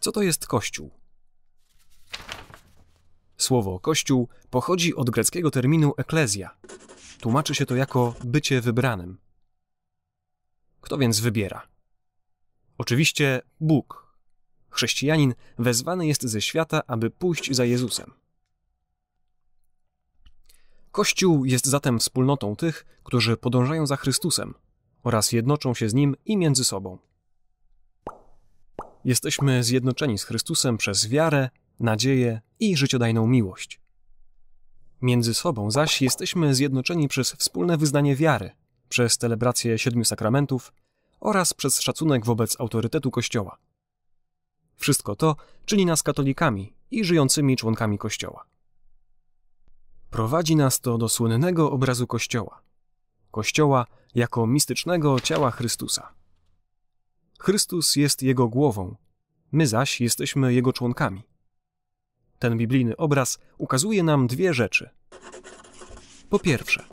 Co to jest kościół? Słowo kościół pochodzi od greckiego terminu eklezja. Tłumaczy się to jako bycie wybranym. Kto więc wybiera? Oczywiście Bóg. Chrześcijanin wezwany jest ze świata, aby pójść za Jezusem. Kościół jest zatem wspólnotą tych, którzy podążają za Chrystusem, oraz jednoczą się z Nim i między sobą. Jesteśmy zjednoczeni z Chrystusem przez wiarę, nadzieję i życiodajną miłość. Między sobą zaś jesteśmy zjednoczeni przez wspólne wyznanie wiary, przez celebrację siedmiu sakramentów oraz przez szacunek wobec autorytetu Kościoła. Wszystko to czyni nas katolikami i żyjącymi członkami Kościoła. Prowadzi nas to do słynnego obrazu Kościoła – Kościoła jako mistycznego ciała Chrystusa. Chrystus jest jego głową, my zaś jesteśmy jego członkami. Ten biblijny obraz ukazuje nam dwie rzeczy. Po pierwsze,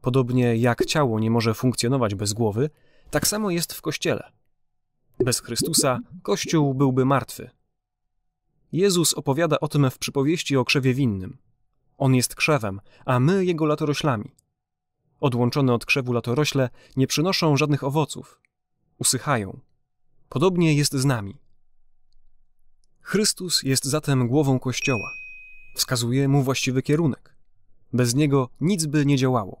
podobnie jak ciało nie może funkcjonować bez głowy, tak samo jest w Kościele. Bez Chrystusa Kościół byłby martwy. Jezus opowiada o tym w przypowieści o krzewie winnym. On jest krzewem, a my jego latoroślami – odłączone od krzewu latorośle nie przynoszą żadnych owoców, usychają. Podobnie jest z nami. Chrystus jest zatem głową Kościoła. Wskazuje mu właściwy kierunek. Bez niego nic by nie działało.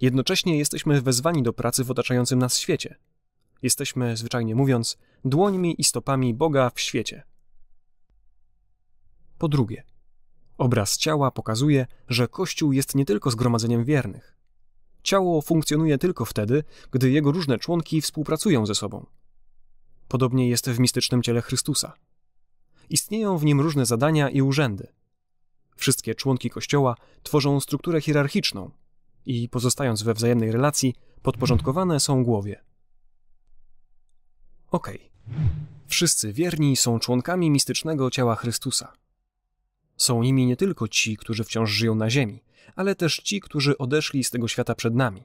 Jednocześnie jesteśmy wezwani do pracy w otaczającym nas świecie. Jesteśmy, zwyczajnie mówiąc, dłońmi i stopami Boga w świecie. Po drugie, obraz ciała pokazuje, że Kościół jest nie tylko zgromadzeniem wiernych, Ciało funkcjonuje tylko wtedy, gdy jego różne członki współpracują ze sobą. Podobnie jest w mistycznym ciele Chrystusa. Istnieją w nim różne zadania i urzędy. Wszystkie członki Kościoła tworzą strukturę hierarchiczną i, pozostając we wzajemnej relacji, podporządkowane są głowie. Ok. Wszyscy wierni są członkami mistycznego ciała Chrystusa. Są nimi nie tylko ci, którzy wciąż żyją na ziemi, ale też ci, którzy odeszli z tego świata przed nami.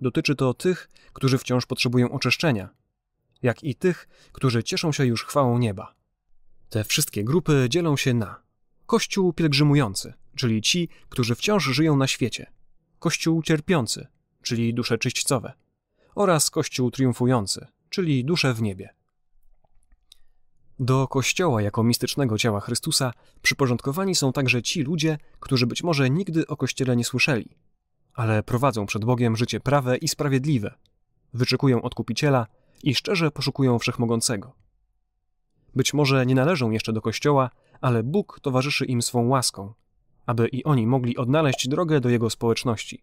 Dotyczy to tych, którzy wciąż potrzebują oczyszczenia, jak i tych, którzy cieszą się już chwałą nieba. Te wszystkie grupy dzielą się na Kościół pielgrzymujący, czyli ci, którzy wciąż żyją na świecie, Kościół cierpiący, czyli dusze czyśćcowe, oraz Kościół triumfujący, czyli dusze w niebie. Do Kościoła jako mistycznego ciała Chrystusa przyporządkowani są także ci ludzie, którzy być może nigdy o Kościele nie słyszeli, ale prowadzą przed Bogiem życie prawe i sprawiedliwe, wyczekują odkupiciela i szczerze poszukują wszechmogącego. Być może nie należą jeszcze do Kościoła, ale Bóg towarzyszy im swą łaską, aby i oni mogli odnaleźć drogę do Jego społeczności.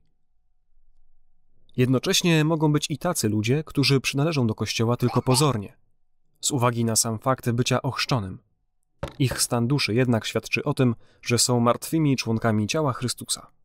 Jednocześnie mogą być i tacy ludzie, którzy przynależą do Kościoła tylko pozornie – z uwagi na sam fakt bycia ochrzczonym. Ich stan duszy jednak świadczy o tym, że są martwymi członkami ciała Chrystusa.